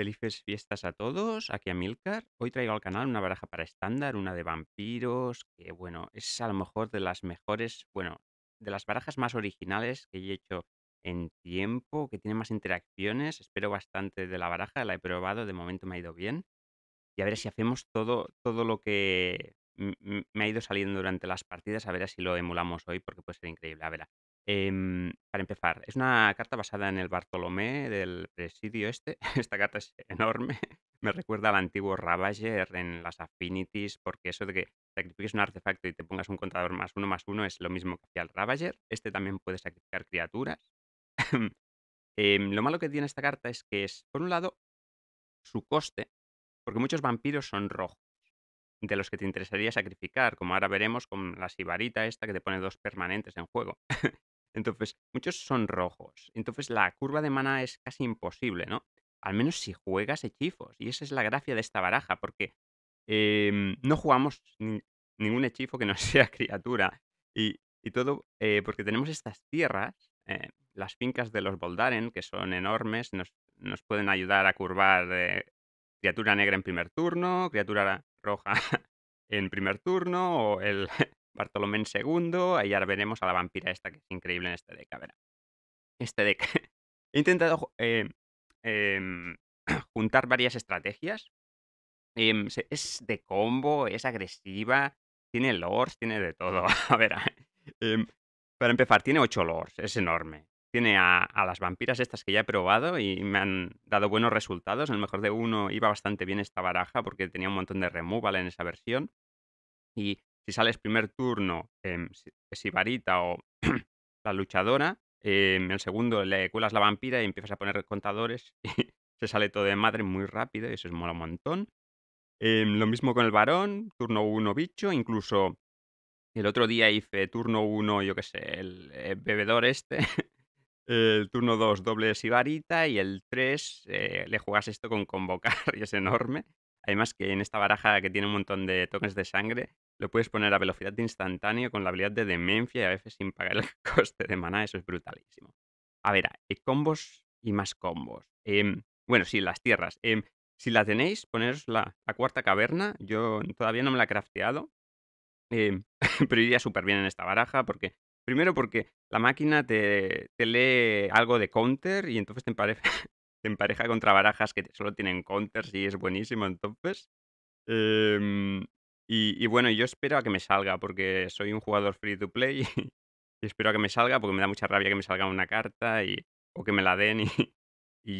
Felices fiestas a todos, aquí a Milcar. Hoy traigo al canal una baraja para estándar, una de vampiros, que bueno, es a lo mejor de las mejores, bueno, de las barajas más originales que he hecho en tiempo, que tiene más interacciones. Espero bastante de la baraja, la he probado, de momento me ha ido bien. Y a ver si hacemos todo, todo lo que me ha ido saliendo durante las partidas, a ver si lo emulamos hoy, porque puede ser increíble. A ver, Em, para empezar, es una carta basada en el Bartolomé del presidio este. Esta carta es enorme. Me recuerda al antiguo Ravager en las Affinities, porque eso de que sacrifiques un artefacto y te pongas un contador más uno más uno es lo mismo que hacía el Ravager. Este también puede sacrificar criaturas. Em, lo malo que tiene esta carta es que es, por un lado, su coste, porque muchos vampiros son rojos de los que te interesaría sacrificar, como ahora veremos con la sibarita esta que te pone dos permanentes en juego. Entonces, muchos son rojos. Entonces, la curva de mana es casi imposible, ¿no? Al menos si juegas hechizos. Y esa es la gracia de esta baraja, porque em, no jugamos ningún hechizo que no sea criatura. Y, todo eh, porque tenemos estas tierras, eh, las fincas de los Boldaren, que son enormes, nos pueden ayudar a curvar eh, criatura negra en primer turno, criatura roja en primer turno, o el Bartolomé segundo, ahí ya veremos a la vampira esta que es increíble en este deck, a ver. Este deck. He intentado eh, em, juntar varias estrategias. Em, es de combo, es agresiva, tiene lords, tiene de todo. A ver, em, para empezar, tiene 8 lords, es enorme. Tiene a, a, las vampiras estas que ya he probado y me han dado buenos resultados. En el mejor de uno iba bastante bien esta baraja porque tenía un montón de removal en esa versión. Y si sales primer turno, eh, em, es o la luchadora. en em, el segundo le cuelas la vampira y empiezas a poner contadores y se sale todo de madre muy rápido y eso es mola un montón. Em, lo mismo con el varón, turno 1 bicho, incluso el otro día hice turno 1, yo qué sé, el, eh, bebedor este, el turno 2 doble sibarita y el 3 eh, le juegas esto con convocar y es enorme. Además que en esta baraja que tiene un montón de tokens de sangre, lo puedes poner a velocidad de instantáneo con la habilidad de demencia y a veces sin pagar el coste de mana, eso es brutalísimo. A ver, eh, combos y más combos. Em, bueno, sí, las tierras. Em, si la tenéis, poneros la, cuarta caverna. Yo todavía no me la he crafteado, em, pero iría súper bien en esta baraja porque... Primero porque la máquina te, lee algo de counter y entonces te, parece... En pareja contra barajas que solo tienen counters y es buenísimo entonces. Em, y, bueno, yo espero a que me salga porque soy un jugador free to play y, espero a que me salga porque me da mucha rabia que me salga una carta y, o que me la den y,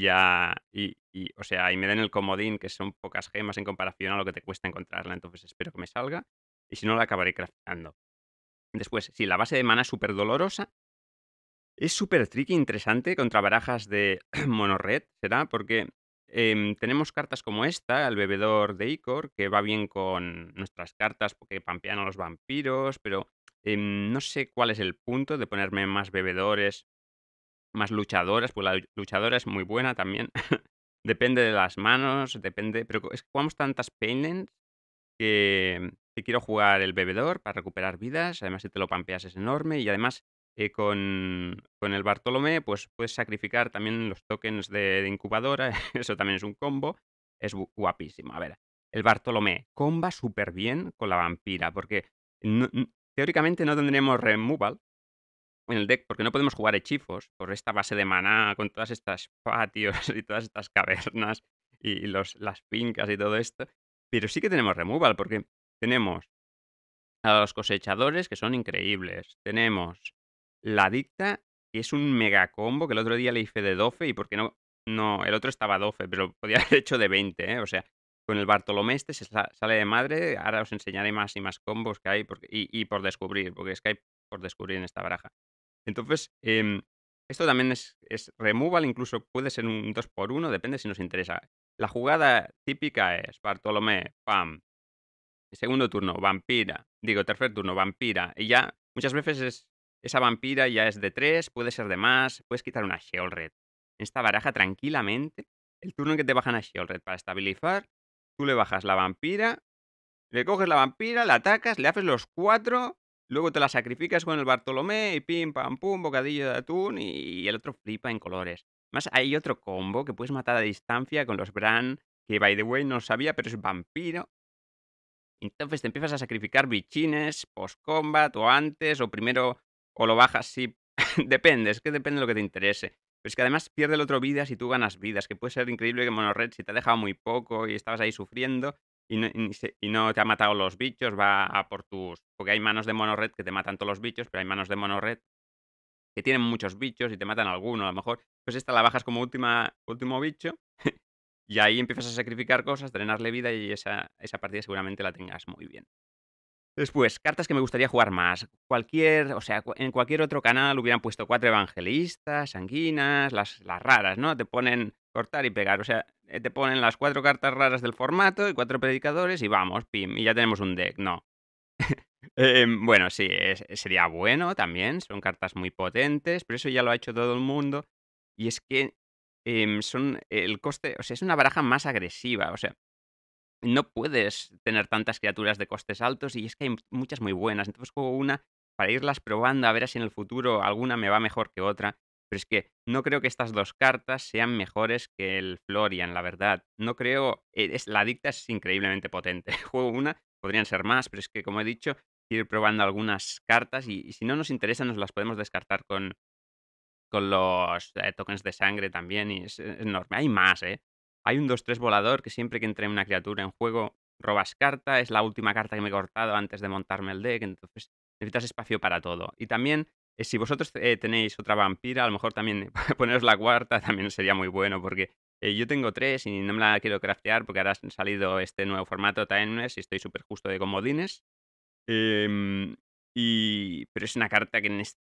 ya, y, o sea, y me den el comodín que son pocas gemas en comparación a lo que te cuesta encontrarla, entonces espero que me salga y si no la acabaré craftando. Después, si la base de mana es súper dolorosa, es súper tricky, interesante contra barajas de monored, ¿será? Porque em, tenemos cartas como esta, el bebedor de Icor, que va bien con nuestras cartas porque pampean a los vampiros, pero em, no sé cuál es el punto de ponerme más bebedores, más luchadoras, pues la luchadora es muy buena también. depende de las manos, depende, pero es que jugamos tantas Painlands que, que quiero jugar el bebedor para recuperar vidas, además si te lo pampeas es enorme y además eh, con, con, el Bartolomé, pues puedes sacrificar también los tokens de, incubadora, eso también es un combo, es guapísimo. A ver, el Bartolomé comba súper bien con la vampira, porque teóricamente no tendremos removal en el deck, porque no podemos jugar hechizos por esta base de maná, con todas estas patios y todas estas cavernas y los, las fincas y todo esto. Pero sí que tenemos removal, porque tenemos a los cosechadores que son increíbles, tenemos la dicta es un mega combo que el otro día le hice de 12 y porque no, no, el otro estaba 12, pero podía haber hecho de 20, ¿eh? O sea, con el Bartolomé este se sale de madre, ahora os enseñaré más y más combos que hay y, y, por descubrir, porque es que hay por descubrir en esta baraja. Entonces, em, esto también es, es, removal, incluso puede ser un 2x1, depende si nos interesa. La jugada típica es Bartolomé, pam. Segundo turno, vampira. Digo, tercer turno, vampira. Y ya muchas veces es esa vampira ya es de 3, puede ser de más, puedes quitar una Shell Red. En esta baraja tranquilamente, el turno en que te bajan a Sheol Red para estabilizar, tú le bajas la vampira, le coges la vampira, la atacas, le haces los 4, luego te la sacrificas con el Bartolomé y pim, pam, pum, bocadillo de atún y el otro flipa en colores. Más hay otro combo que puedes matar a distancia con los Bran, que by the way no sabía, pero es vampiro. Entonces te empiezas a sacrificar bichines, post-combat o antes, o primero o lo bajas si... depende, es que depende de lo que te interese. Pero es que además pierde el otro vida si tú ganas vidas, que puede ser increíble que Monorred si te ha dejado muy poco y estabas ahí sufriendo y no, y, no te ha matado los bichos, va a por tus... Porque hay manos de Monorred que te matan todos los bichos, pero hay manos de Monorred que tienen muchos bichos y te matan alguno, a lo mejor. Pues esta la bajas como última, último bicho y ahí empiezas a sacrificar cosas, drenarle vida y esa, esa partida seguramente la tengas muy bien. Después, cartas que me gustaría jugar más. Cualquier, o sea, en cualquier otro canal hubieran puesto cuatro evangelistas, sanguinas, las, las raras, ¿no? Te ponen cortar y pegar. O sea, eh, te ponen las cuatro cartas raras del formato y cuatro predicadores y vamos, pim, y ya tenemos un deck. No. Eh, em, bueno, sí, sería bueno también. Son cartas muy potentes, pero eso ya lo ha hecho todo el mundo. Y es que em, son el coste, o sea, es una baraja más agresiva. O sea, no puedes tener tantas criaturas de costes altos y es que hay muchas muy buenas. Entonces juego una para irlas probando, a ver si en el futuro alguna me va mejor que otra. Pero es que no creo que estas dos cartas sean mejores que el Florian, la verdad. No creo... Eh, es, la dicta es increíblemente potente. Juego una, podrían ser más, pero es que, como he dicho, ir probando algunas cartas y, si no nos interesan nos las podemos descartar con, con los eh, tokens de sangre también y es enorme. Hay más, ¿eh? Hay un 2-3 volador que siempre que entre una criatura en juego robas carta, es la última carta que me he cortado antes de montarme el deck, entonces necesitas espacio para todo. Y también, eh, si vosotros eh, tenéis otra vampira, a lo mejor también poneros la cuarta también sería muy bueno, porque eh, yo tengo tres y no me la quiero craftear porque ahora ha salido este nuevo formato Timeless y estoy súper justo de comodines. Em, y... Pero es una carta que en esta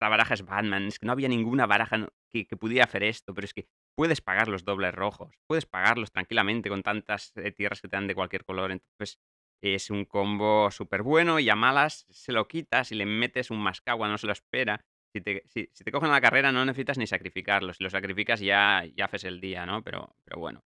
baraja es Batman, es que no había ninguna baraja que, que pudiera hacer esto, pero es que puedes pagar los dobles rojos, puedes pagarlos tranquilamente con tantas eh, tierras que te dan de cualquier color. Entonces es un combo súper bueno y a malas se lo quitas y le metes un mascagua, no se lo espera. Si te, si, te cogen a la carrera no necesitas ni sacrificarlo, si lo sacrificas ya, ya haces el día, ¿no? Pero, pero bueno.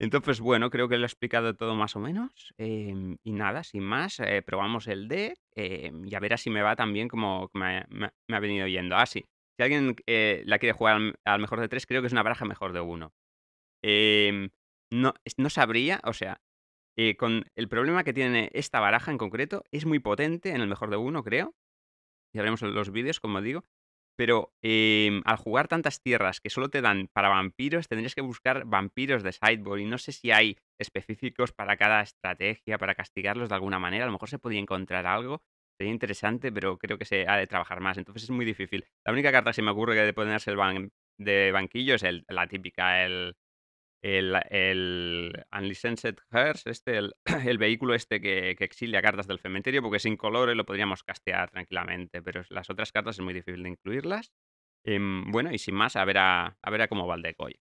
Entonces, bueno, creo que lo he explicado todo más o menos. Em, y nada, sin más, eh, probamos el D em, y a ver si me va también como me, me ha venido yendo. Ah, sí, si alguien eh, la quiere jugar al, mejor de tres, creo que es una baraja mejor de uno. Em, no, no sabría, o sea, eh, con el problema que tiene esta baraja en concreto, es muy potente en el mejor de uno, creo. Ya veremos los vídeos, como digo. Pero em, al jugar tantas tierras que solo te dan para vampiros, tendrías que buscar vampiros de sideboard. Y no sé si hay específicos para cada estrategia, para castigarlos de alguna manera. A lo mejor se podía encontrar algo sería interesante, pero creo que se ha de trabajar más. Entonces es muy difícil. La única carta que se me ocurre que de ponerse el ban de banquillo es la típica, el, el, el Unlicensed Hearse, este, el, vehículo este que, que, exilia cartas del cementerio, porque sin colores lo podríamos castear tranquilamente, pero las otras cartas es muy difícil de incluirlas. Em, bueno, y sin más, a ver a, a ver a cómo va el decoy.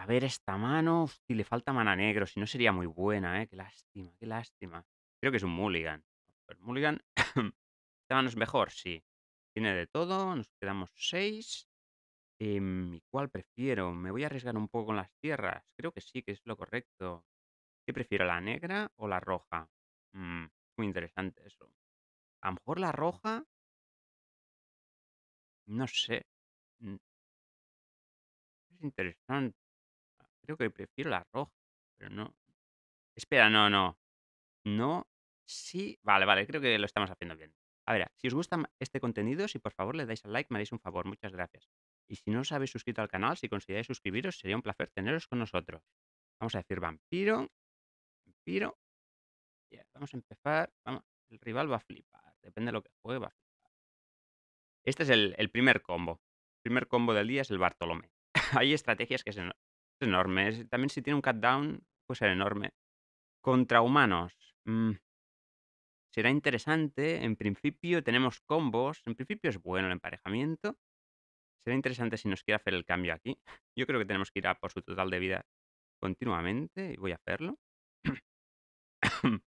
A ver, esta mano. Si le falta mana negro, si no sería muy buena, ¿eh? Qué lástima, qué lástima. Creo que es un mulligan. Pero mulligan. esta mano es mejor, sí. Tiene de todo. Nos quedamos seis. Em, ¿Y cuál prefiero? ¿Me voy a arriesgar un poco con las tierras? Creo que sí, que es lo correcto. ¿Qué prefiero, la negra o la roja? Mm, muy interesante eso. A lo mejor la roja. No sé. Mm. Es interesante. Creo que prefiero la roja, pero no. Espera, no, no. No, sí. Vale, vale, creo que lo estamos haciendo bien. A ver, si os gusta este contenido, si por favor le dais al like, me haréis un favor. Muchas gracias. Y si no os habéis suscrito al canal, si consideráis suscribiros, sería un placer teneros con nosotros. Vamos a decir vampiro. Vampiro. vamos a empezar. El rival va a flipar. Depende de lo que juegue, va a flipar. Este es el, el primer combo. El primer combo del día es el Bartolomé. Hay estrategias que se, es enorme. también si tiene un down puede ser enorme. Contra humanos. Mm. Será interesante. En principio tenemos combos. En principio es bueno el emparejamiento. Será interesante si nos quiere hacer el cambio aquí. Yo creo que tenemos que ir a por su total de vida continuamente. Y voy a hacerlo.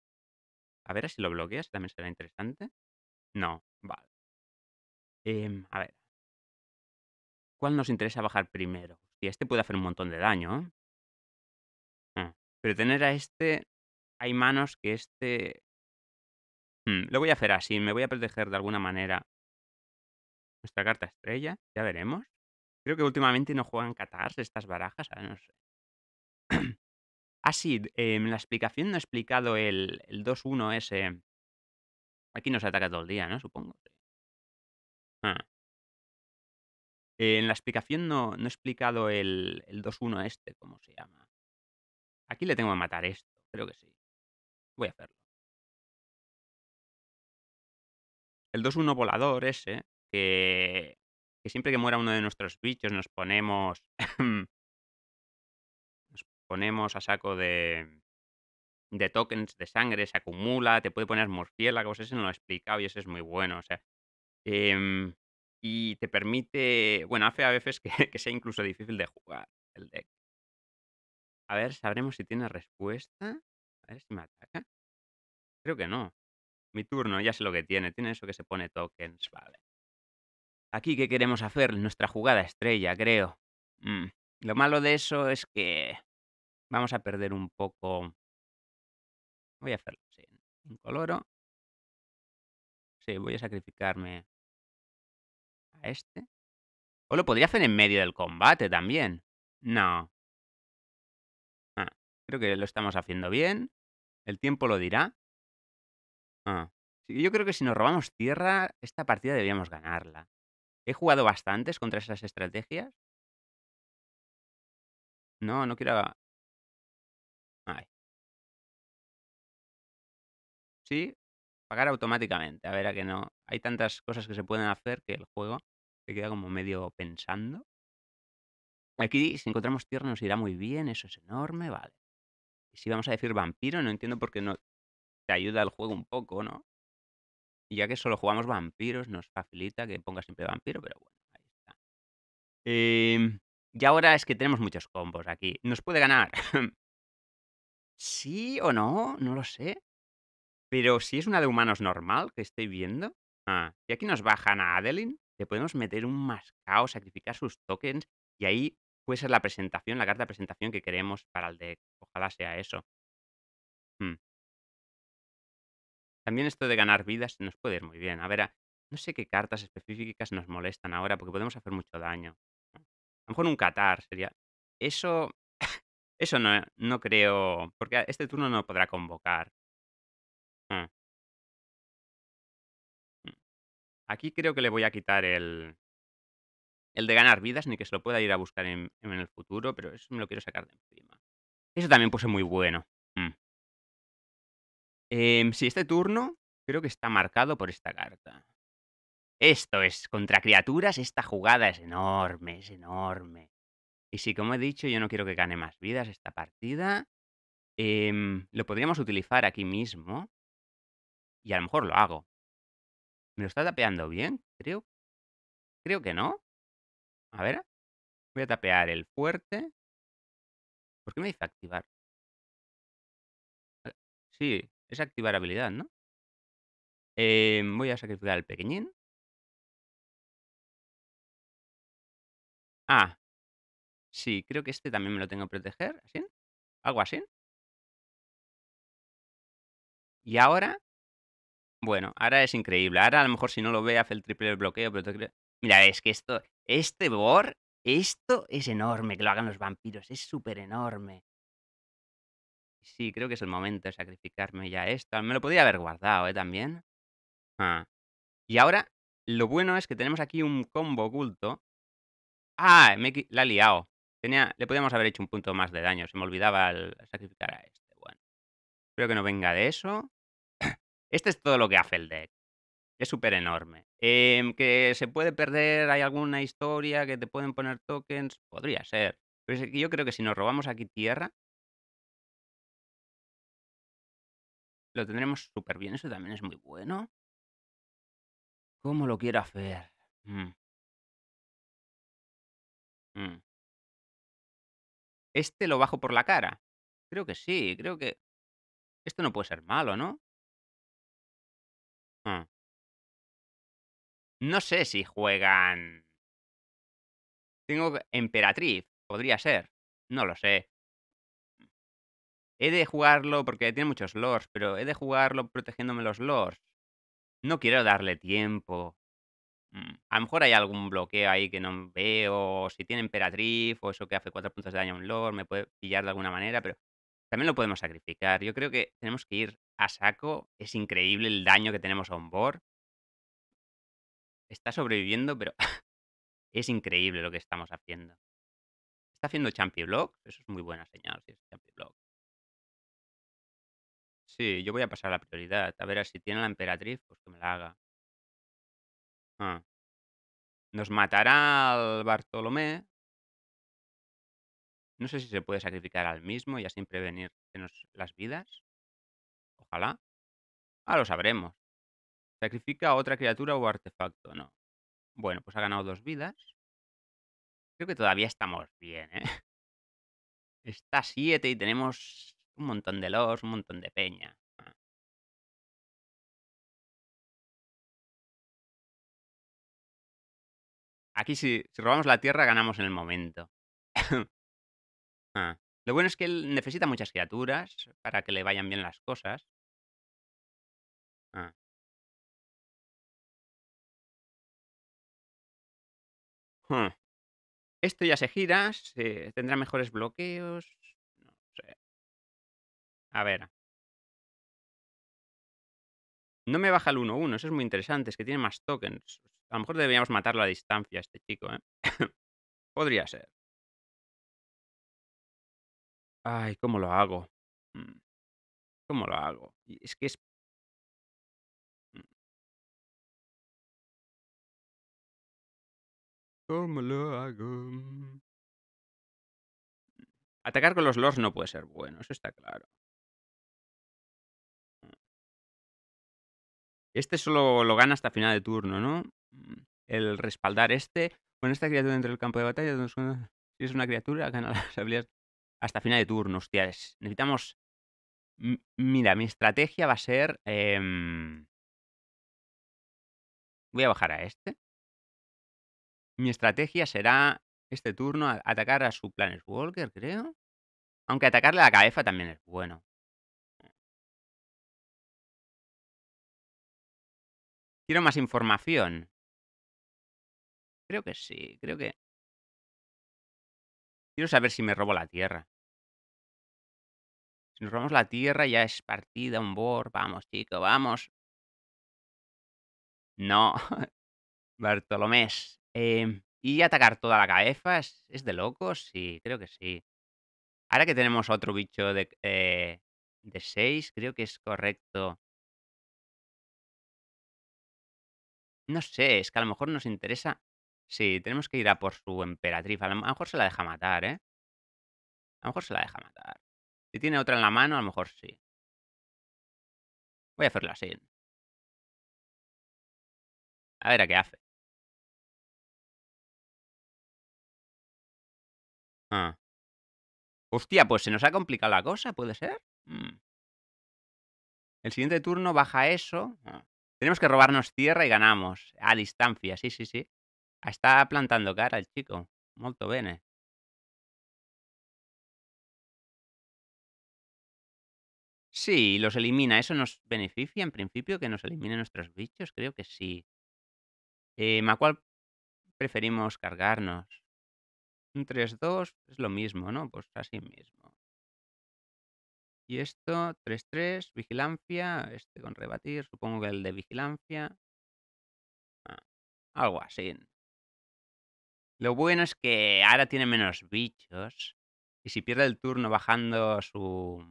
a ver si lo bloqueas. También será interesante. No, vale. Em, a ver. ¿Cuál nos interesa bajar primero? este puede hacer un montón de daño, mm, pero tener a este... Hay manos que este... Mm, lo voy a hacer así, me voy a proteger de alguna manera. Nuestra carta estrella, ya veremos. Creo que últimamente no juegan Catars estas barajas, así ah, no sé. ah, en em, la explicación no he explicado el, el 2-1 ese... Aquí nos ataca todo el día, ¿no? Supongo. Ah. Eh, en la explicación no, he explicado el, el 1 este, cómo se llama. Aquí le tengo que matar esto, creo que sí. Voy a hacerlo. El 2-1 volador ese, que, que, siempre que muera uno de nuestros bichos nos ponemos... nos ponemos a saco de, de tokens de sangre, se acumula, te puede poner morfiela, cosa ese no lo he explicado y ese es muy bueno. O sea, em, y te permite, bueno, hace a veces que, sea incluso difícil de jugar el deck. A ver, sabremos si tiene respuesta. A ver si me ataca. Creo que no. Mi turno, ya sé lo que tiene. Tiene eso que se pone tokens, vale. Aquí, ¿qué queremos hacer? Nuestra jugada estrella, creo. Mm, lo malo de eso es que vamos a perder un poco... Voy a hacerlo, sí. Incoloro. coloro. Sí, voy a sacrificarme este. O lo podría hacer en medio del combate también. No. Ah, creo que lo estamos haciendo bien. El tiempo lo dirá. Ah, yo creo que si nos robamos tierra, esta partida debíamos ganarla. He jugado bastantes contra esas estrategias. No, no quiero... Ay. Sí, pagar automáticamente. A ver, a que no. Hay tantas cosas que se pueden hacer que el juego queda como medio pensando. Aquí si encontramos tierra nos irá muy bien, eso es enorme, vale. Y si vamos a decir vampiro, no entiendo por qué no te ayuda el juego un poco, ¿no? Y ya que solo jugamos vampiros, nos facilita que ponga siempre vampiro, pero bueno, ahí está. Em, y ahora es que tenemos muchos combos aquí. ¿Nos puede ganar? ¿Sí o no? No lo sé. Pero si es una de humanos normal que estoy viendo. Ah, ¿y aquí nos bajan a Adeline? le podemos meter un mascao, sacrificar sus tokens y ahí puede ser la presentación, la carta de presentación que queremos para el deck. Ojalá sea eso. Hmm. También esto de ganar vidas nos puede ir muy bien. A ver, no sé qué cartas específicas nos molestan ahora porque podemos hacer mucho daño. A lo mejor un Qatar sería... Eso... Eso no, no creo... Porque este turno no podrá convocar. Ah. Aquí creo que le voy a quitar el, el de ganar vidas, ni que se lo pueda ir a buscar en, el futuro, pero eso me lo quiero sacar de encima. Eso también puse muy bueno. Mm. Em, si este turno creo que está marcado por esta carta. Esto es, contra criaturas esta jugada es enorme, es enorme. Y si, como he dicho, yo no quiero que gane más vidas esta partida, em, lo podríamos utilizar aquí mismo. Y a lo mejor lo hago. ¿Me está tapeando bien? Creo. Creo que no. A ver. Voy a tapear el fuerte. ¿Por qué me dice activar? Eh, sí, es activar habilidad, ¿no? Eh, voy a sacrificar al pequeñín. Ah. Sí, creo que este también me lo tengo que proteger. ¿Así? ¿Algo así? Y ahora bueno, ahora es increíble. Ahora a lo mejor si no lo ve hace el triple bloqueo, pero Mira, es que esto, este Bor, esto es enorme, que lo hagan los vampiros, es súper enorme. Sí, creo que es el momento de sacrificarme ya esto. Me lo podía haber guardado, ¿eh? También. Ah. Y ahora, lo bueno es que tenemos aquí un combo oculto. Ah, me he la liado. Tenía, le podíamos haber hecho un punto más de daño, se me olvidaba sacrificar a este. Bueno, espero que no venga de eso. Este es todo lo que hace el deck. Es súper enorme. Em, que se puede perder, hay alguna historia que te pueden poner tokens, podría ser. Pero yo creo que si nos robamos aquí tierra, lo tendremos súper bien. Eso también es muy bueno. ¿Cómo lo quiero hacer? Mm. Mm. ¿Este lo bajo por la cara? Creo que sí, creo que... Esto no puede ser malo, ¿no? No sé si juegan. Tengo Emperatriz, podría ser. No lo sé. He de jugarlo porque tiene muchos lords, pero he de jugarlo protegiéndome los lords. No quiero darle tiempo. Mm, a lo mejor hay algún bloqueo ahí que no veo, si tiene emperatriz o eso que hace cuatro puntos de daño a un lord, me puede pillar de alguna manera, pero también lo podemos sacrificar. Yo creo que tenemos que ir a saco. Es increíble el daño que tenemos a un board está sobreviviendo, pero es increíble lo que estamos haciendo. Está haciendo Champi Block, eso es muy buena señal si es Champi Block. Sí, yo voy a pasar la prioridad. A ver, si tiene la emperatriz, pues que me la haga. Ah. Nos matará al Bartolomé. No sé si se puede sacrificar al mismo y así prevenir las vidas. Ojalá. Ah, lo sabremos. Sacrifica a otra criatura o artefacto, ¿no? Bueno, pues ha ganado dos vidas. Creo que todavía estamos bien, ¿eh? Está siete y tenemos un montón de los, un montón de peña. Ah. Aquí si, robamos la tierra ganamos en el momento. Ah. Lo bueno es que él necesita muchas criaturas para que le vayan bien las cosas. Ah. Hmm. Esto ya se gira, tendrá mejores bloqueos. No sé. A ver. No me baja el 1-1, eso es muy interesante, es que tiene más tokens. A lo mejor deberíamos matarlo a distancia a este chico, ¿eh? Podría ser. Ay, ¿cómo lo hago? Hmm. ¿Cómo lo hago? Es que es Mm. Atacar con los lords no puede ser bueno, eso está claro. Mm. Este solo lo gana hasta final de turno, ¿no? Mm. El respaldar este. Con esta criatura dentro del campo de batalla, si es una criatura, gana las habilidades hasta final de turno. Hostias, necesitamos... mira, mi estrategia va a ser... Em, voy a bajar a este. Mi estrategia será este turno atacar a su Planeswalker, creo. Aunque atacarle a la cabeza también es bueno. Quiero más información. Creo que sí, creo que... Quiero saber si me robo la tierra. Si nos robamos la tierra ya es partida, un board. Vamos, chico, vamos. No. Bartolomés. Em, y atacar toda la cabeza es, de locos, sí, creo que sí. Ahora que tenemos otro bicho de, eh, de 6, creo que es correcto. No sé, es que a lo mejor nos interesa. Sí, tenemos que ir a por su emperatriz. A lo mejor se la deja matar, ¿eh? A lo mejor se la deja matar. Si tiene otra en la mano, a lo mejor sí. Voy a hacerlo así. A ver a qué hace. Ah. Hostia, pues se nos ha complicado la cosa, ¿puede ser? Mm. El siguiente turno baja eso. Ah. Tenemos que robarnos tierra y ganamos. A distancia, sí, sí, sí. Ah, está plantando cara el chico. Molto bene. Sí, los elimina. ¿Eso nos beneficia en principio que nos eliminen nuestros bichos? Creo que sí. Eh, ¿A cuál preferimos cargarnos? Un 3-2 es lo mismo, ¿no? Pues así mismo. Y esto, 3-3, vigilancia, este con rebatir, supongo que el de vigilancia. Ah, algo así. Lo bueno es que ahora tiene menos bichos. Y si pierde el turno bajando su...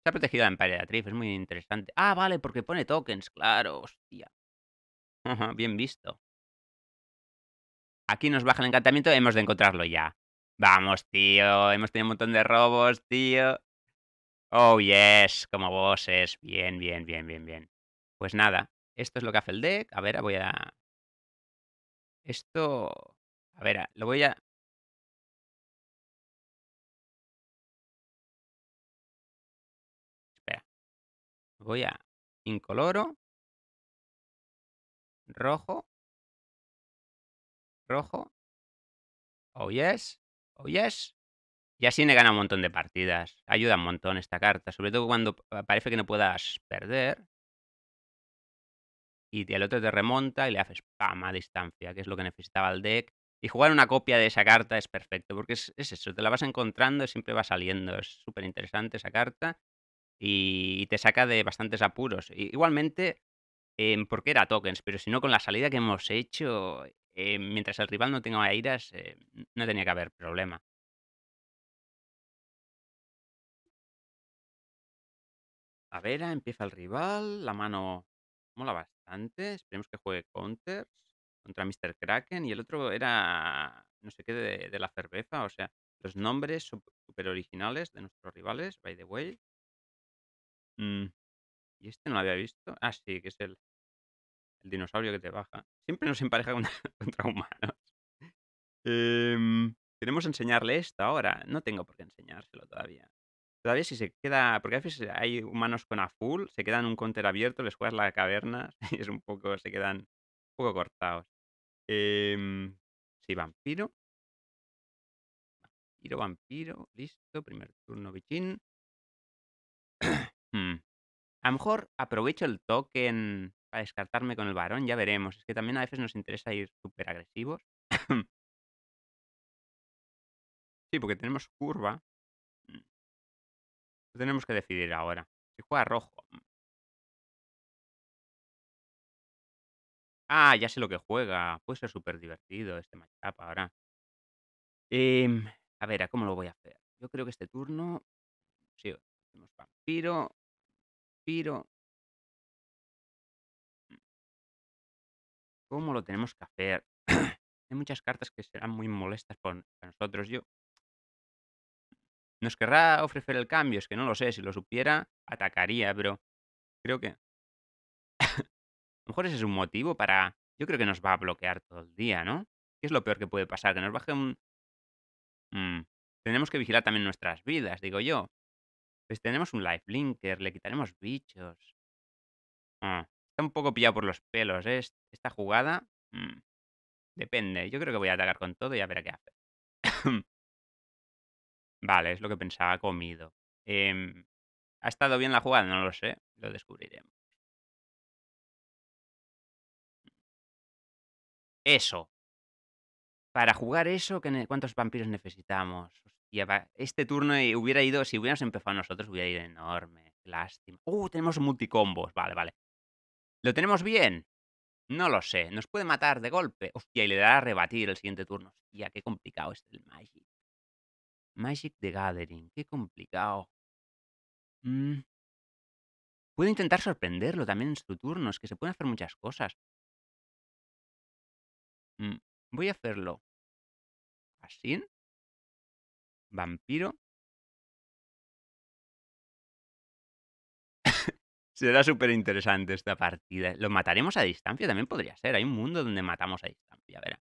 Está protegido la emperatriz, es muy interesante. Ah, vale, porque pone tokens, claro, hostia. bien visto. Aquí nos baja el encantamiento, hemos de encontrarlo ya. Vamos, tío, hemos tenido un montón de robos, tío. Oh, yes, como es. Bien, bien, bien, bien, bien. Pues nada, esto es lo que hace el deck. A ver, voy a... Esto... A ver, lo voy a... Espera. Voy a incoloro. Rojo rojo. Oh yes, oh yes. Y así me gana un montón de partidas. Ayuda un montón esta carta, sobre todo cuando parece que no puedas perder. Y el otro te remonta y le haces pam a distancia, que es lo que necesitaba el deck. Y jugar una copia de esa carta es perfecto, porque es, eso, te la vas encontrando y siempre va saliendo. Es súper interesante esa carta y, te saca de bastantes apuros. igualmente, em, porque era tokens, pero si no, con la salida que hemos hecho, eh, mientras el rival no tenga airas, eh, no tenía que haber problema. A ver, ah, empieza el rival, la mano mola bastante, esperemos que juegue counters contra Mr. Kraken y el otro era no sé qué de, la cerveza, o sea, los nombres super originales de nuestros rivales, by the way. Mm, y este no lo había visto. Ah, sí, que es el el dinosaurio que te baja. Siempre nos empareja contra humanos. Em, queremos enseñarle esto ahora. No tengo por qué enseñárselo todavía. Todavía si se queda. Porque a veces hay humanos con a full, se quedan un counter abierto, les juegas la caverna y es un poco. se quedan un poco cortados. Eh, sí, vampiro. Vampiro, vampiro. Listo. Primer turno, bichín. Hmm. A lo mejor aprovecho el token para descartarme con el varón, ya veremos. Es que también a veces nos interesa ir súper agresivos. sí, porque tenemos curva. Mm. Lo tenemos que decidir ahora. Si juega rojo. Mm. Ah, ya sé lo que juega. Puede ser súper divertido este matchup ahora. Em, a ver, ¿a cómo lo voy a hacer? Yo creo que este turno... Sí, tenemos vampiro. Piro. cómo lo tenemos que hacer. Hay muchas cartas que serán muy molestas para nosotros. Yo ¿Nos querrá ofrecer el cambio? Es que no lo sé. Si lo supiera, atacaría, pero creo que. a lo mejor ese es un motivo para. Yo creo que nos va a bloquear todo el día, ¿no? ¿Qué es lo peor que puede pasar? Que nos baje un. Mm, tenemos que vigilar también nuestras vidas, digo yo. Pues tenemos un life linker, le quitaremos bichos. Ah un poco pillado por los pelos, ¿eh? Esta jugada. Mm, depende. Yo creo que voy a atacar con todo y a ver a qué hace. vale, es lo que pensaba, comido. Em, ¿Ha estado bien la jugada? No lo sé. Lo descubriremos. Eso. Para jugar eso, ¿cuántos vampiros necesitamos? este turno hubiera ido, si hubiéramos empezado nosotros, hubiera ido enorme. Lástima. Uh, tenemos multicombos. Vale, vale. ¿Lo tenemos bien? No lo sé. ¿Nos puede matar de golpe? Hostia, y le dará a rebatir el siguiente turno. Hostia, qué complicado es el Magic. Magic de Gathering. Qué complicado. Mm. Puedo intentar sorprenderlo también en su turno. Es que se pueden hacer muchas cosas. Mm, voy a hacerlo. Así. Vampiro. Será súper interesante esta partida. ¿eh? ¿Lo mataremos a distancia? También podría ser. Hay un mundo donde matamos a distancia, ver.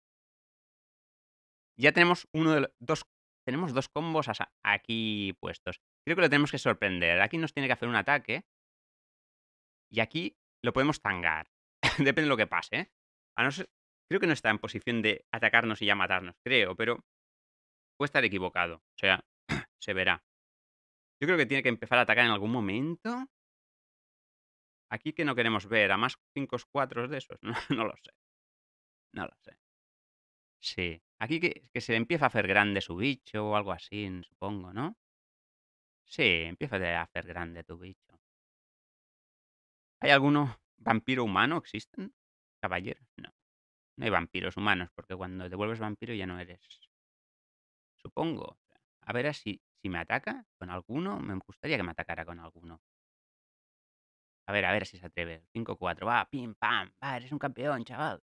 Ya tenemos uno de dos, tenemos dos combos aquí puestos. Creo que lo tenemos que sorprender. Aquí nos tiene que hacer un ataque. Y aquí lo podemos tangar. Depende de lo que pase. ¿eh? A no creo que no está en posición de atacarnos y ya matarnos, creo, pero puede estar equivocado. O sea, se verá. Yo creo que tiene que empezar a atacar en algún momento. Aquí que no queremos ver, a más 5 4 de esos, no, lo sé. No lo sé. Sí. Aquí que, se empieza a hacer grande su bicho o algo así, supongo, ¿no? Sí, empieza a hacer grande tu bicho. ¿Hay alguno vampiro humano? ¿Existen? ¿Caballeros? No. No hay vampiros humanos, porque cuando te vuelves vampiro ya no eres. Supongo. A ver si, si me ataca con alguno. Me gustaría que me atacara con alguno. A ver, a ver si se atreve. 5-4, va, pim, pam, va, eres un campeón, chaval.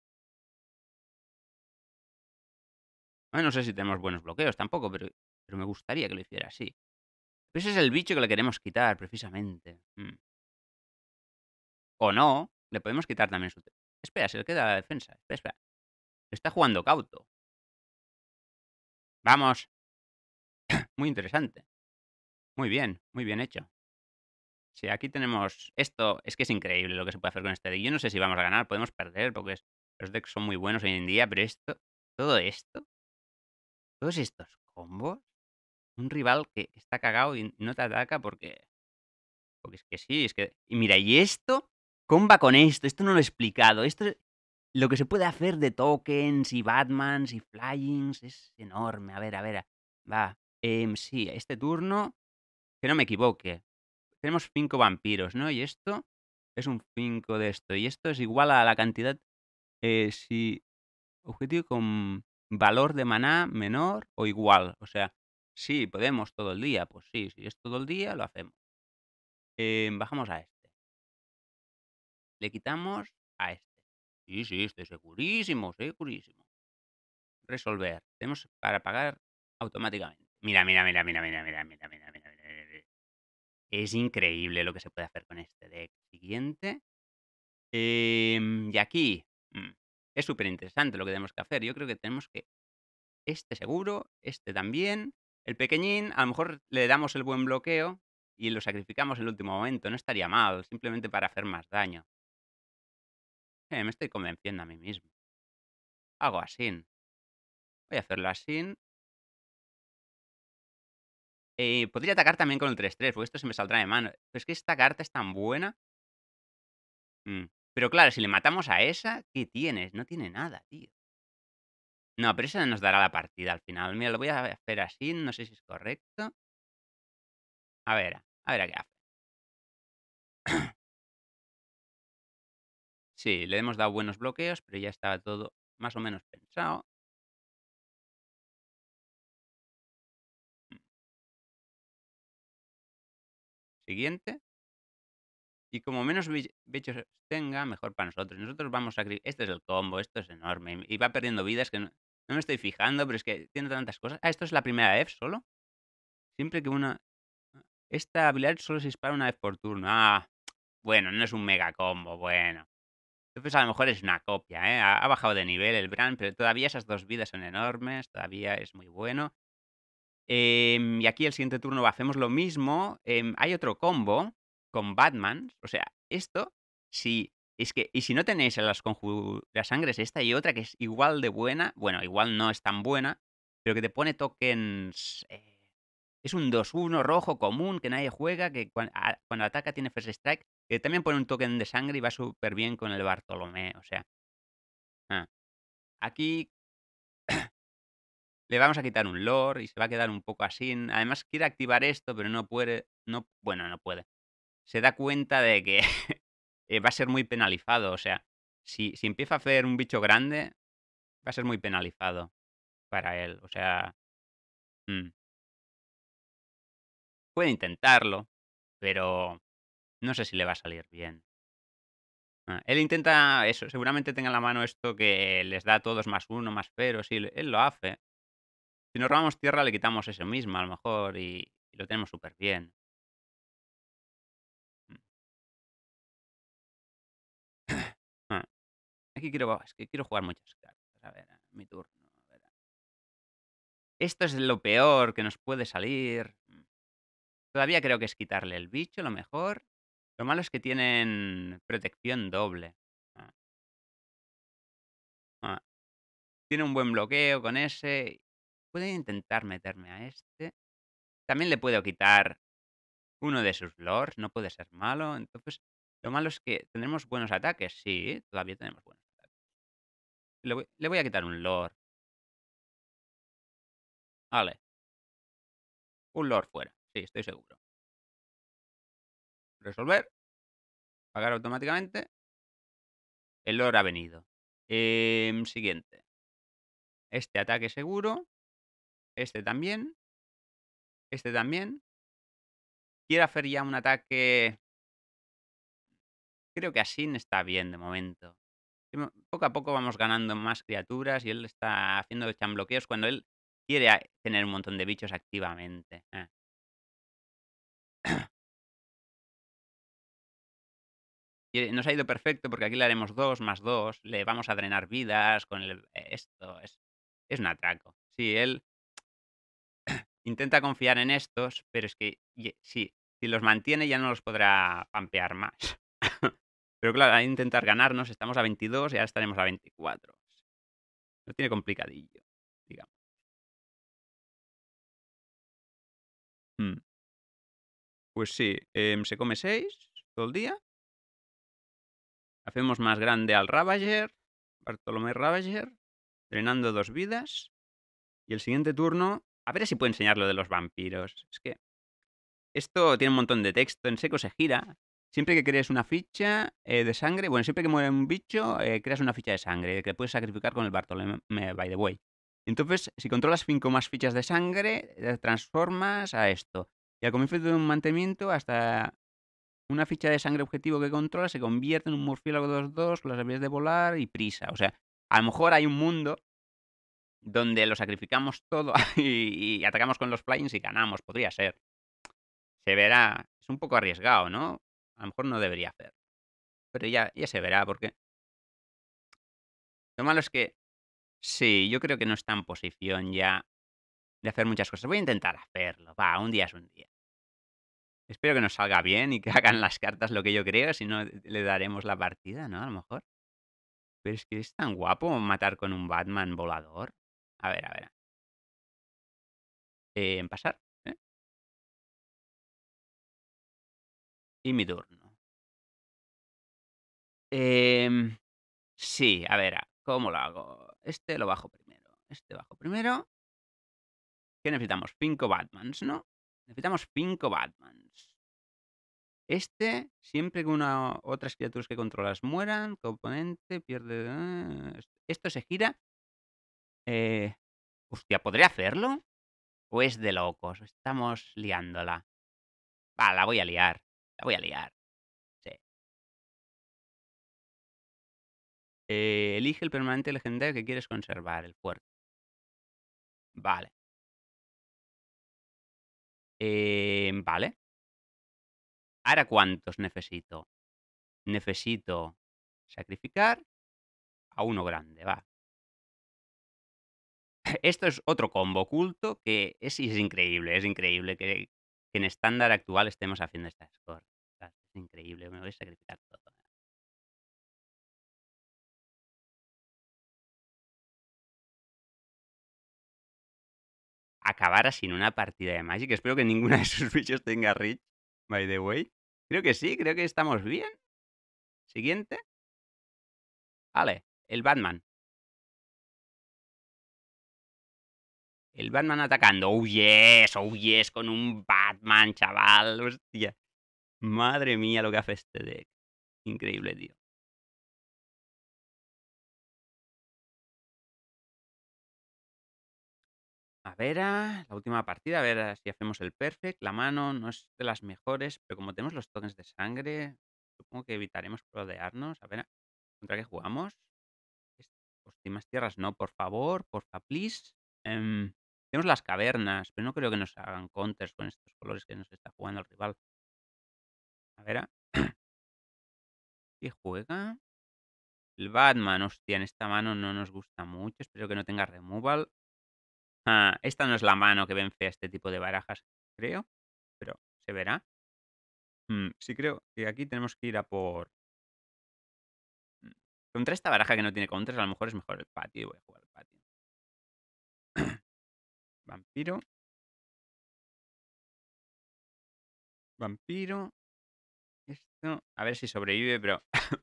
no sé si tenemos buenos bloqueos tampoco, pero, me gustaría que lo hiciera así. Pero ese es el bicho que le queremos quitar, precisamente. Mm. O no, le podemos quitar también su... Espera, se le queda la defensa. Espera, espera. Está jugando cauto. Vamos. muy interesante. Muy bien, muy bien hecho. Si aquí tenemos esto, es que es increíble lo que se puede hacer con este deck. Yo no sé si vamos a ganar, podemos perder, porque los decks son muy buenos hoy en día, pero esto, todo esto, todos estos combos, un rival que está cagado y no te ataca porque... Porque es que sí, es que... Y mira, y esto va con esto, esto no lo he explicado, esto... Lo que se puede hacer de tokens y batmans y flyings es enorme. A ver, a ver, va. Em, sí, este turno, que no me equivoque tenemos cinco vampiros, ¿no? Y esto es un 5 de esto. Y esto es igual a la cantidad eh, si objetivo con valor de maná menor o igual. O sea, sí, podemos todo el día. Pues sí, si es todo el día, lo hacemos. Eh, bajamos a este. Le quitamos a este. Sí, sí, estoy segurísimo, segurísimo. Resolver. Tenemos para pagar automáticamente. Mira, mira, mira, mira, mira, mira, mira, mira. Es increíble lo que se puede hacer con este deck. Siguiente. Em, y aquí mm, es súper interesante lo que tenemos que hacer. Yo creo que tenemos que... Este seguro, este también. El pequeñín, a lo mejor le damos el buen bloqueo y lo sacrificamos en el último momento. No estaría mal, simplemente para hacer más daño. Eh, me estoy convenciendo a mí mismo. Hago así. Voy a hacerlo así. Eh, podría atacar también con el 3-3, porque esto se me saldrá de mano. Pero es que esta carta es tan buena. Mm, pero claro, si le matamos a esa, ¿qué tienes? No tiene nada, tío. No, pero esa nos dará la partida al final. Mira, lo voy a hacer así, no sé si es correcto. A ver, a ver a qué hace. Sí, le hemos dado buenos bloqueos, pero ya estaba todo más o menos pensado. siguiente. Y como menos bichos tenga, mejor para nosotros. Nosotros vamos a... Este es el combo, esto es enorme. Y va perdiendo vidas que no, me estoy fijando, pero es que tiene tantas cosas. Ah, esto es la primera F solo. Siempre que una... Ah, esta habilidad solo se dispara una vez por turno. Ah, bueno, no es un mega combo, bueno. Entonces a lo mejor es una copia, ¿eh? Ha, bajado de nivel el Brand, pero todavía esas dos vidas son enormes, todavía es muy bueno. Em, y aquí el siguiente turno hacemos lo mismo. Em, hay otro combo con Batman. O sea, esto, si es que, y si no tenéis las sangres, esta y otra que es igual de buena, bueno, igual no es tan buena, pero que te pone tokens. Eh, es un 2-1 rojo común que nadie juega, que cuando, ataca tiene first strike, que también pone un token de sangre y va súper bien con el Bartolomé, o sea. Ah, aquí le vamos a quitar un lore y se va a quedar un poco así. Además quiere activar esto, pero no puede, no, bueno, no puede. Se da cuenta de que eh, va a ser muy penalizado, o sea, si, si empieza a hacer un bicho grande, va a ser muy penalizado para él, o sea... Mm. Puede intentarlo, pero no sé si le va a salir bien. Ah, él intenta eso, seguramente tenga en la mano esto que les da a todos más uno, más pero, sí, él lo hace. Si nos robamos tierra, le quitamos eso mismo, a lo mejor, y, lo tenemos súper bien. Mm. Ah, aquí quiero, jugar muchas cartas. A ver, ah, mi turno. Ah. Esto es lo peor que nos puede salir. Mm. Todavía creo que es quitarle el bicho, lo mejor. Lo malo es que tienen protección doble. Tiene un buen bloqueo con ese puedo intentar meterme a este. También le puedo quitar uno de sus lords, no puede ser malo. Entonces, lo malo es que tendremos buenos ataques. Sí, todavía tenemos buenos ataques. Le voy, a quitar un lord. Vale. Un lord fuera. Sí, estoy seguro. Resolver. Pagar automáticamente. El lord ha venido. Em, siguiente. Este ataque seguro. Este también. Este también. Quiero hacer ya un ataque... Creo que así está bien de momento. Poco a poco vamos ganando más criaturas y él está haciendo bloqueos cuando él quiere tener un montón de bichos activamente. Ah. Nos ha ido perfecto porque aquí le haremos 2 más 2. Le vamos a drenar vidas con el... esto. Es, es un atraco. Sí, él intenta confiar en estos, pero es que sí, si los mantiene ya no los podrá pampear más. pero claro, que intentar ganarnos, estamos a 22 y ahora estaremos a 24. No tiene complicadillo, digamos. Hmm. Pues sí, em, se come 6 todo el día. Hacemos más grande al Ravager, Bartolomé Ravager, drenando dos vidas. Y el siguiente turno a ver si puedo enseñar lo de los vampiros. Es que esto tiene un montón de texto, en seco se gira. Siempre que crees una ficha eh, de sangre, bueno, siempre que muere un bicho, eh, creas una ficha de sangre que puedes sacrificar con el Bartolome, eh, by the way. Entonces, si controlas cinco más fichas de sangre, transformas a esto. Y al comienzo de un mantenimiento, hasta una ficha de sangre objetivo que controla se convierte en un morfílago 2-2 con las habilidades de volar y prisa. O sea, a lo mejor hay un mundo donde lo sacrificamos todo y, atacamos con los planes y ganamos, podría ser. Se verá, es un poco arriesgado, ¿no? A lo mejor no debería hacer. Pero ya, ya se verá, porque lo malo es que sí, yo creo que no está en posición ya de hacer muchas cosas. Voy a intentar hacerlo, va, un día es un día. Espero que nos salga bien y que hagan las cartas lo que yo creo, si no le daremos la partida, ¿no? A lo mejor. Pero es que es tan guapo matar con un Batman volador. A ver, a ver. En eh, pasar. ¿eh? Y mi turno. Em, sí, a ver, ah, ¿cómo lo hago? Este lo bajo primero. Este bajo primero. ¿Qué necesitamos? Cinco Batmans, ¿no? Necesitamos cinco Batmans. Este, siempre que una otras criaturas que controlas mueran, componente pierde. Eh, este, esto se gira eh, hostia, ¿podría hacerlo? ¿O es pues de locos? Estamos liándola. Va, la voy a liar. La voy a liar. Sí. Eh, elige el permanente legendario que quieres conservar, el fuerte. Vale. Eh, vale. ¿Ahora cuántos necesito? Necesito sacrificar a uno grande, va. Esto es otro combo oculto que es, increíble, es increíble que, en estándar actual estemos haciendo estas score. Es increíble, me voy a sacrificar todo. Acabará sin una partida de Magic. Espero que ninguna de sus bichos tenga Rich, by the way. Creo que sí, creo que estamos bien. Siguiente. Vale, el Batman. El Batman atacando. Oh yes, oh yes, con un Batman, chaval. Hostia. Madre mía lo que hace este deck. Increíble, tío. A ver, ah, la última partida, a ver ah, si hacemos el perfect. La mano no es de las mejores, pero como tenemos los tokens de sangre, supongo que evitaremos rodearnos. A ver, ah, ¿contra qué jugamos? Últimas tierras, no, por favor, porfa, please. Em, tenemos las cavernas, pero no creo que nos hagan counters con estos colores que nos está jugando el rival. A ver. Ah, ¿Qué juega? El Batman, hostia, en esta mano no nos gusta mucho. Espero que no tenga removal. Ah, esta no es la mano que vence a este tipo de barajas, creo. Pero se verá. Mm, sí, creo que aquí tenemos que ir a por. Contra esta baraja que no tiene counters a lo mejor es mejor el patio. voy a jugar el patio. Vampiro. Vampiro. Esto. A ver si sobrevive, pero.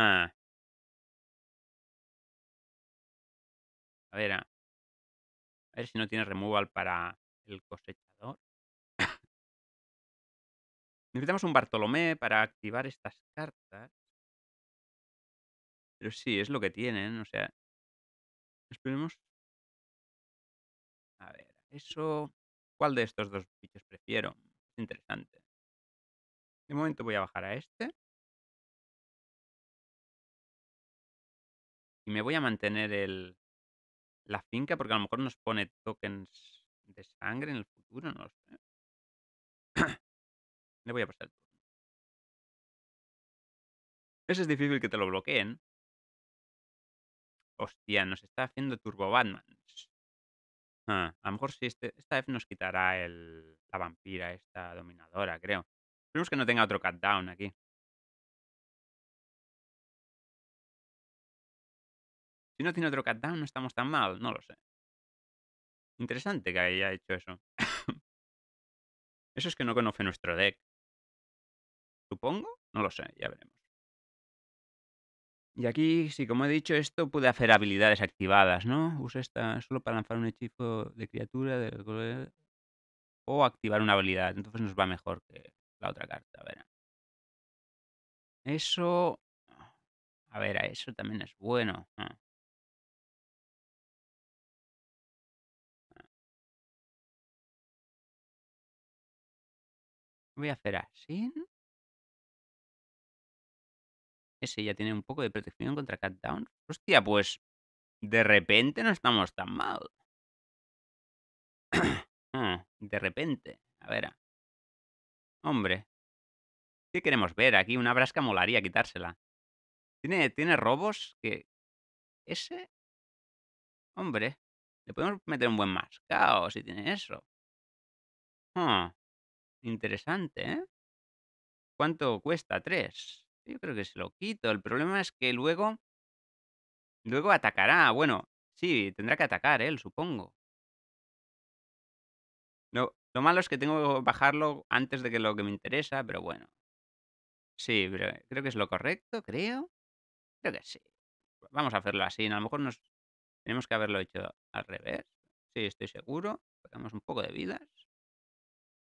Ah. A ver. A... a ver si no tiene removal para el cosechador. Necesitamos un Bartolomé para activar estas cartas. Pero sí, es lo que tienen, o sea. Esperemos eso, ¿cuál de estos dos bichos prefiero? Es interesante. De momento voy a bajar a este. Y me voy a mantener el, la finca porque a lo mejor nos pone tokens de sangre en el futuro, no lo sé. Le voy a pasar el turno. Eso es difícil que te lo bloqueen. Hostia, nos está haciendo Turbo Batman. Ah, a lo mejor si este- esta F nos quitará la vampira, esta dominadora, creo. Esperemos que no tenga otro cutdown aquí. Si no tiene otro cutdown no estamos tan mal, no lo sé. Interesante que haya hecho eso. Eso es que no conoce nuestro deck. Supongo, no lo sé, ya veremos. Y aquí, sí, como he dicho, esto puede hacer habilidades activadas, ¿no? Usa esta solo para lanzar un hechizo de criatura o activar una habilidad. Entonces nos va mejor que la otra carta. A ver. Eso... A ver, a eso también es bueno. Ah. Voy a hacer así. Ese ya tiene un poco de protección contra Cutdown. Hostia, pues de repente no estamos tan mal. Ah, de repente. A ver. Ah. Hombre. ¿Qué queremos ver? Aquí una brasca molaría quitársela. Tiene, tiene robos que... Ese... Hombre. Le podemos meter un buen mascao si tiene eso. Ah, interesante, ¿eh? ¿Cuánto cuesta? Tres. Yo creo que se lo quito. El problema es que luego... Luego atacará. Bueno, sí, tendrá que atacar él, supongo. Lo, lo malo es que tengo que bajarlo antes de que lo que me interesa, pero bueno. Sí, creo que es lo correcto, creo. Creo que sí. Vamos a hacerlo así. A lo mejor nos tenemos que haberlo hecho al revés. Sí, estoy seguro. Pagamos un poco de vidas.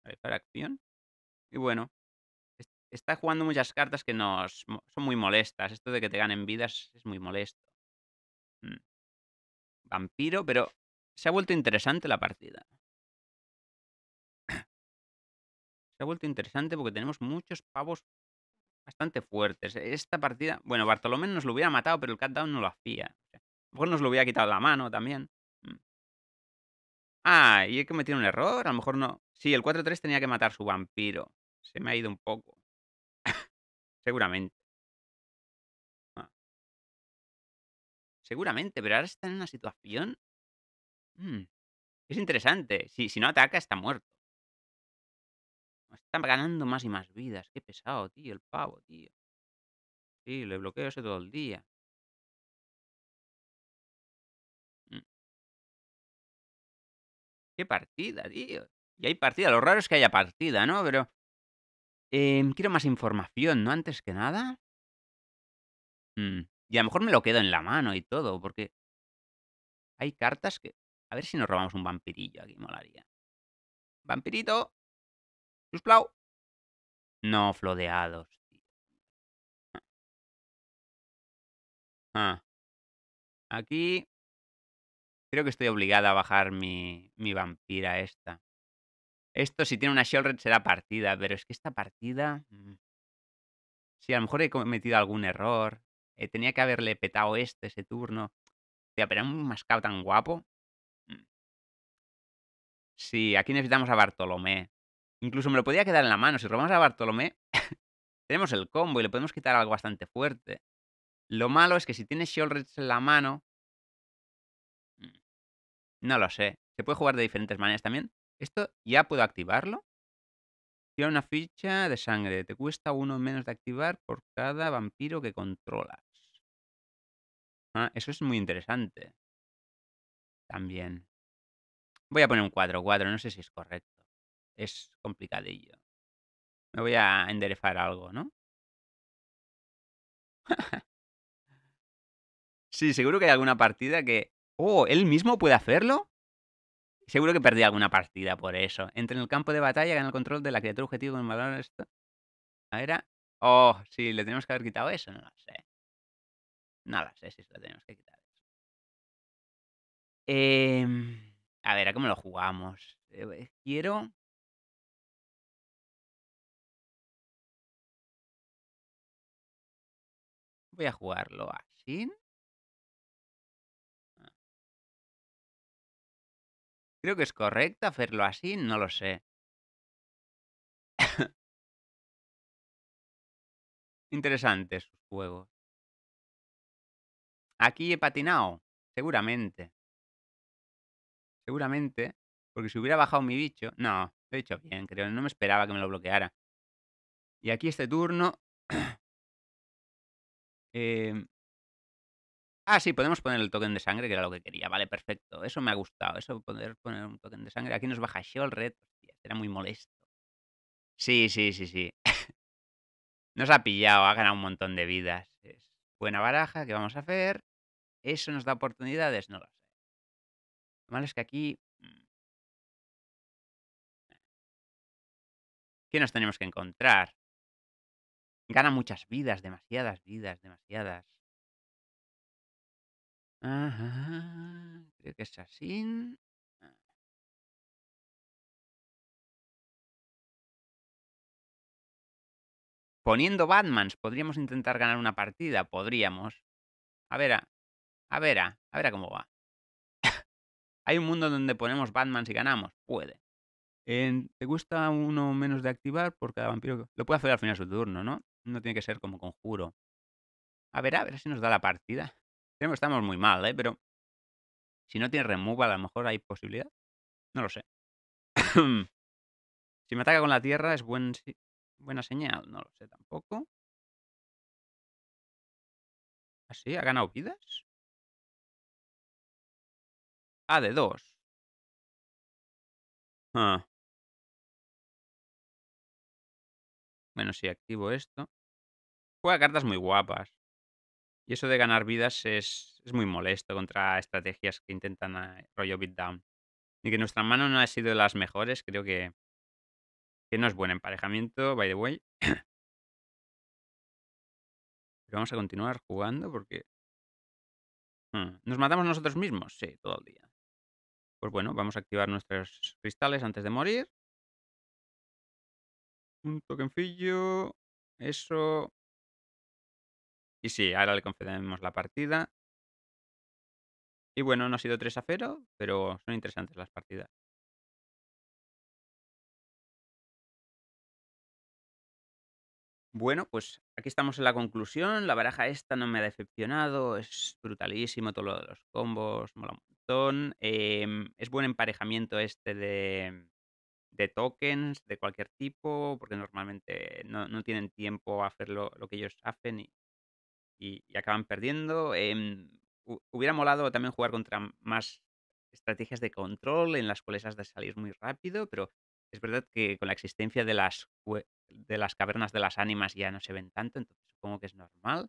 ver, para acción. Y bueno, está jugando muchas cartas que nos son muy molestas. Esto de que te ganen vidas es muy molesto. Mm. Vampiro, pero se ha vuelto interesante la partida. Se ha vuelto interesante porque tenemos muchos pavos bastante fuertes. Esta partida, bueno, Bartolomé nos lo hubiera matado, pero el Catdown no lo hacía. A lo mejor nos lo hubiera quitado la mano también. Mm. Ah, y he cometido un error, a lo mejor no. Sí, el 4-3 tenía que matar su vampiro. Se me ha ido un poco. Seguramente. Ah. Seguramente, pero ahora está en una situación... Mm, es interesante. Si, si no ataca, está muerto. Está ganando más y más vidas. Qué pesado, tío, el pavo, tío. Sí, le bloqueo ese todo el día. Mm. Qué partida, tío. Y hay partida. Lo raro es que haya partida, ¿no? Pero Em, quiero más información, ¿no? Antes que nada. Mm, y a lo mejor me lo quedo en la mano y todo, porque hay cartas que... A ver si nos robamos un vampirillo aquí, molaría. Vampirito, susplau. No, flodeados. Ah. ah, aquí creo que estoy obligada a bajar mi, mi vampira esta. Esto, si tiene una Shellred, será partida. Pero es que esta partida. Mm. Sí, a lo mejor he cometido algún error. Eh, tenía que haberle petado este, ese turno. sea, pero era un mascado tan guapo. Mm. Sí, aquí necesitamos a Bartolomé. Incluso me lo podía quedar en la mano. Si robamos a Bartolomé, tenemos el combo y le podemos quitar algo bastante fuerte. Lo malo es que si tiene Shellred en la mano... Mm, no lo sé. Se puede jugar de diferentes maneras también. ¿Esto ya puedo activarlo? Tira una ficha de sangre. Te cuesta uno menos de activar por cada vampiro que controlas. Ah, eso es muy interesante. También. Voy a poner un cuadro 4 No sé si es correcto. Es complicadillo. Me voy a enderezar algo, ¿no? sí, seguro que hay alguna partida que... Oh, ¿él mismo puede hacerlo? Seguro que perdí alguna partida por eso. Entra en el campo de batalla, gana el control de la criatura objetivo con valor. Esto. A ver. Oh, sí, le tenemos que haber quitado eso. No lo sé. No lo sé si se lo tenemos que quitar. Eh, a ver, ¿a cómo lo jugamos? Eh, eh, quiero. Voy a jugarlo así. Creo que es correcto hacerlo así, no lo sé. Interesantes sus juegos. Aquí he patinado, seguramente. Seguramente, porque si hubiera bajado mi bicho... No, lo he hecho bien, creo. No me esperaba que me lo bloqueara. Y aquí este turno... eh, Ah, sí, podemos poner el token de sangre, que era lo que quería. Vale, perfecto. Eso me ha gustado. Eso, poder poner un token de sangre. Aquí nos baja el red. Este era muy molesto. Sí, sí, sí, sí. nos ha pillado, ha ganado un montón de vidas. buena baraja, ¿qué vamos a hacer? ¿Eso nos da oportunidades? No lo sé. Lo malo es que aquí... Mm. ¿Qué nos tenemos que encontrar? Gana muchas vidas, demasiadas vidas, demasiadas creo que es así. Ah. Poniendo Batmans, podríamos intentar ganar una partida, podríamos. A ver, a, a ver, a, ver cómo va. Hay un mundo donde ponemos Batmans y ganamos, puede. ¿Te gusta uno menos de activar por cada vampiro? Lo puede hacer al final de su turno, ¿no? No tiene que ser como conjuro. A ver, a ver si nos da la partida que Estamos muy mal, ¿eh? Pero si no tiene remove a lo mejor hay posibilidad. No lo sé. si me ataca con la tierra, es buena señal. No lo sé tampoco. ¿Así? ¿Ah, ¿Ha ganado vidas? A ah, de dos. Ah. Bueno, si activo esto. Juega cartas muy guapas. Y eso de ganar vidas es, es muy molesto contra estrategias que intentan eh, rollo beatdown. Y que nuestra mano no ha sido de las mejores, creo que, que no es buen emparejamiento, by the way. Pero vamos a continuar jugando porque... Hmm, ¿Nos matamos nosotros mismos? Sí, todo el día. Pues bueno, vamos a activar nuestros cristales antes de morir. Un fillo... Eso. Y sí, ahora le concedemos la partida. Y bueno, no ha sido 3 a 0, pero son interesantes las partidas. Bueno, pues aquí estamos en la conclusión. La baraja esta no me ha decepcionado. Es brutalísimo todo lo de los combos. Mola un montón. Em, es buen emparejamiento este de, tokens de cualquier tipo. Porque normalmente no, tienen tiempo a hacer lo, lo, que ellos hacen y, acaban perdiendo. Em, hubiera molado también jugar contra más estrategias de control en las cuales has de salir muy rápido, pero es verdad que con la existencia de las, de las cavernas de las ánimas ya no se ven tanto, entonces supongo que es normal.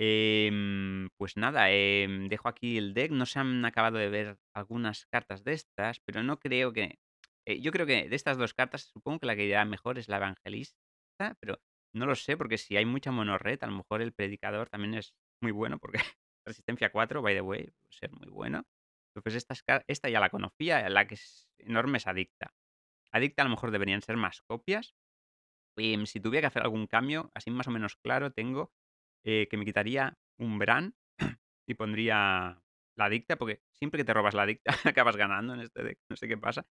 Em, pues nada, em, dejo aquí el deck. No se han acabado de ver algunas cartas de estas, pero no creo que. Eh, yo creo que de estas dos cartas, supongo que la que irá mejor es la evangelista, pero no lo sé, porque si hay mucha monorred, a lo mejor el predicador también es muy bueno, porque Resistencia 4, by the way, puede ser muy bueno. Entonces pues esta, esta ya la conocía, la que es enorme es Adicta. Adicta a lo mejor deberían ser más copias. Y, em, si tuviera que hacer algún cambio, así más o menos claro, tengo eh, que me quitaría un Bran y pondría la Adicta, porque siempre que te robas la Adicta acabas ganando en este deck, no sé qué pasa.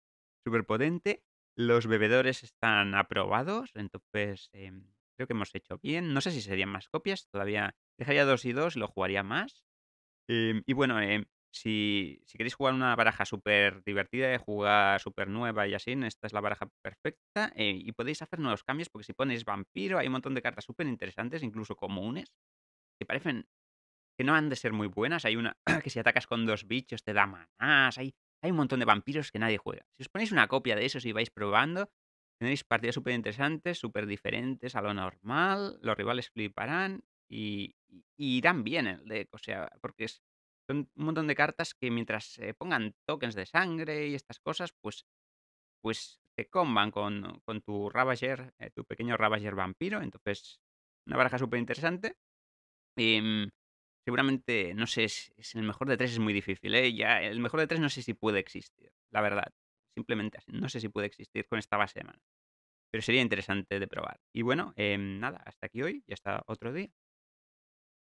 potente. Los bebedores están aprobados, entonces em, Creo que hemos hecho bien. No sé si serían más copias. Todavía dejaría dos y dos y lo jugaría más. Em, y bueno, em, si, queréis jugar una baraja súper divertida de jugar súper nueva y así, esta es la baraja perfecta. Eh, y podéis hacer nuevos cambios porque si ponéis vampiro, hay un montón de cartas súper interesantes, incluso comunes, que parecen que no han de ser muy buenas. Hay una que si atacas con dos bichos te da manás. Hay, hay un montón de vampiros que nadie juega. Si os ponéis una copia de esos y vais probando, Tenéis partidas súper interesantes, súper diferentes a lo normal, los rivales fliparán y, irán bien el deck, o sea, porque es, son un montón de cartas que mientras se pongan tokens de sangre y estas cosas, pues, pues te comban con, tu Ravager, eh, tu pequeño Ravager vampiro, entonces una baraja súper interesante. Em, seguramente, no sé, si el mejor de tres es muy difícil, ¿eh? el mejor de tres no sé si puede existir, la verdad. Simplemente así. No sé si puede existir con esta base de mano Pero sería interesante de probar. Y bueno, em, nada, hasta aquí hoy y hasta otro día.